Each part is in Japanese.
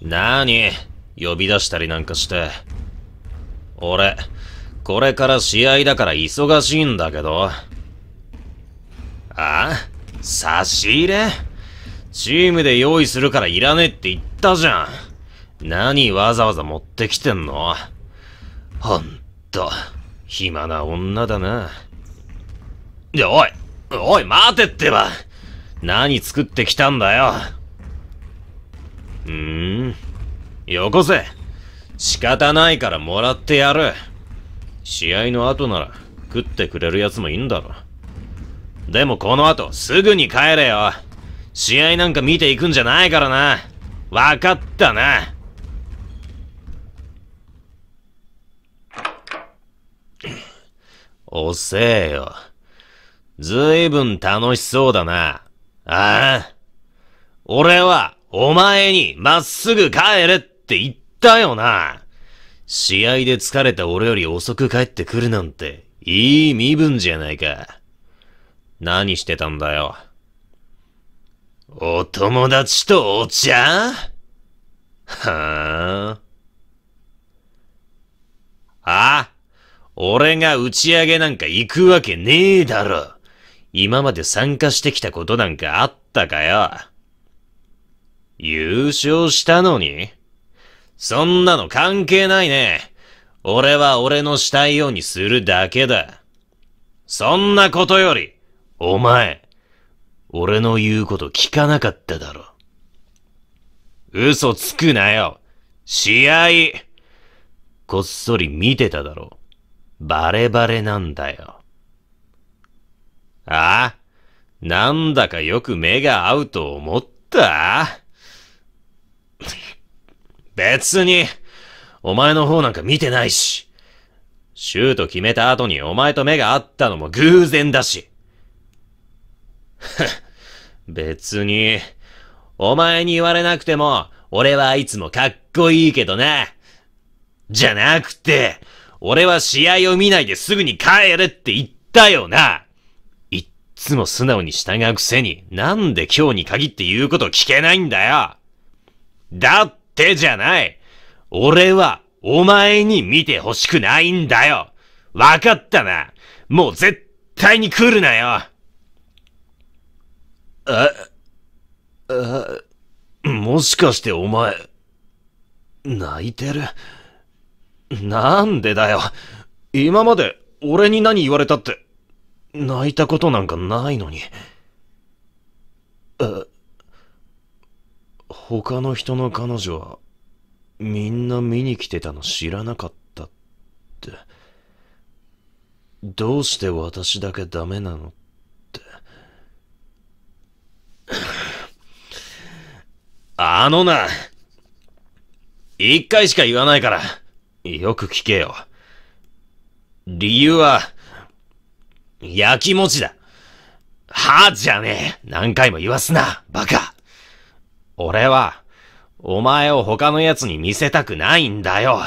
なーに、呼び出したりなんかして。俺、これから試合だから忙しいんだけど。あ差し入れチームで用意するからいらねえって言ったじゃん。何わざわざ持ってきてんのほんと、暇な女だな。で、おいおい、待てってば何作ってきたんだようーん。よこせ。仕方ないからもらってやる。試合の後なら食ってくれる奴もいいんだろ。でもこの後すぐに帰れよ。試合なんか見ていくんじゃないからな。わかったな。おせえよ。ずいぶん楽しそうだな。ああ。俺は、お前にまっすぐ帰れって言ったよな。試合で疲れた俺より遅く帰ってくるなんて、いい身分じゃないか。何してたんだよ。お友達とお茶はぁ。あ俺が打ち上げなんか行くわけねえだろ。今まで参加してきたことなんかあったかよ。優勝したのにそんなの関係ないね。俺は俺のしたいようにするだけだ。そんなことより、お前、俺の言うこと聞かなかっただろ。嘘つくなよ。試合、こっそり見てただろ。バレバレなんだよ。ああなんだかよく目が合うと思った別に、お前の方なんか見てないし。シュート決めた後にお前と目が合ったのも偶然だし。別に、お前に言われなくても、俺はいつもかっこいいけどな。じゃなくて、俺は試合を見ないですぐに帰れって言ったよな。いっつも素直に従うくせに、なんで今日に限って言うこと聞けないんだよ。だっってじゃない。俺は、お前に見て欲しくないんだよ。わかったな。もう絶対に来るなよ。え、え、もしかしてお前、泣いてる。なんでだよ。今まで俺に何言われたって、泣いたことなんかないのに。え、他の人の彼女は、みんな見に来てたの知らなかったって。どうして私だけダメなのって。あのな、一回しか言わないから、よく聞けよ。理由は、焼き餅だ。はあじゃねえ。何回も言わすな、バカ。俺は、お前を他の奴に見せたくないんだよ。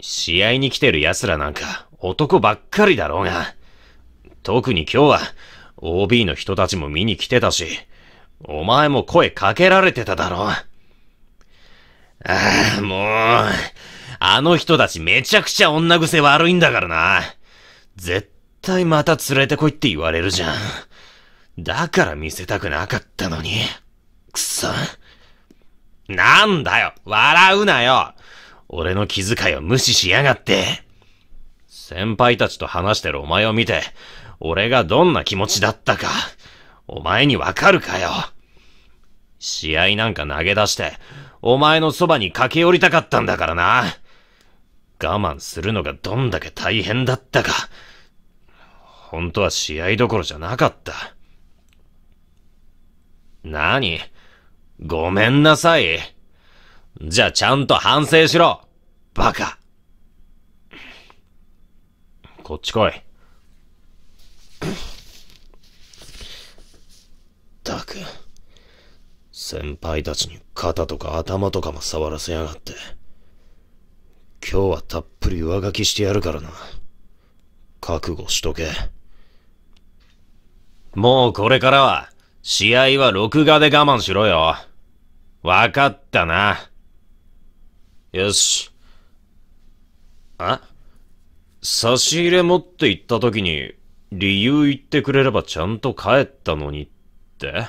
試合に来てる奴らなんか男ばっかりだろうが。特に今日は OB の人たちも見に来てたし、お前も声かけられてただろう。ああ、もう、あの人たちめちゃくちゃ女癖悪いんだからな。絶対また連れてこいって言われるじゃん。だから見せたくなかったのに。くそ。なんだよ笑うなよ俺の気遣いを無視しやがって。先輩たちと話してるお前を見て、俺がどんな気持ちだったか、お前にわかるかよ。試合なんか投げ出して、お前のそばに駆け寄りたかったんだからな。我慢するのがどんだけ大変だったか。本当は試合どころじゃなかった。何ごめんなさい。じゃあちゃんと反省しろ。バカ。こっち来い。ったく、先輩たちに肩とか頭とかも触らせやがって。今日はたっぷり上書きしてやるからな。覚悟しとけ。もうこれからは、試合は録画で我慢しろよ。わかったな。よし。あ差し入れ持って行った時に、理由言ってくれればちゃんと帰ったのにって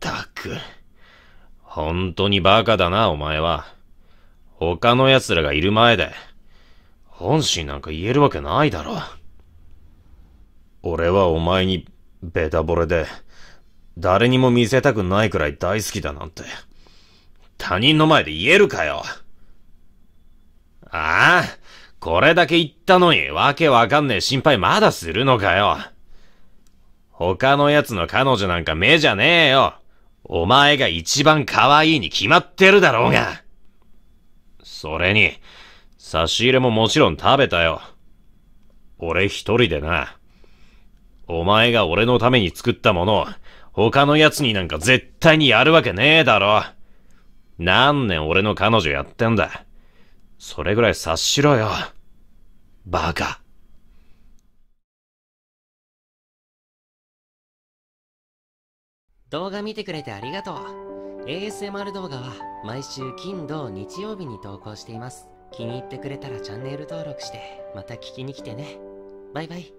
たく、本当にバカだな、お前は。他の奴らがいる前で、本心なんか言えるわけないだろ。俺はお前にベタ惚れで、誰にも見せたくないくらい大好きだなんて、他人の前で言えるかよああ、これだけ言ったのにわけわかんねえ心配まだするのかよ。他の奴の彼女なんか目じゃねえよ。お前が一番可愛いに決まってるだろうが。それに、差し入れももちろん食べたよ。俺一人でな。お前が俺のために作ったものを、他の奴になんか絶対にやるわけねえだろ。何年俺の彼女やってんだ。それぐらい察しろよ。バカ。動画見てくれてありがとう。ASMR 動画は毎週金土日曜日に投稿しています。気に入ってくれたらチャンネル登録して、また聞きに来てね。バイバイ。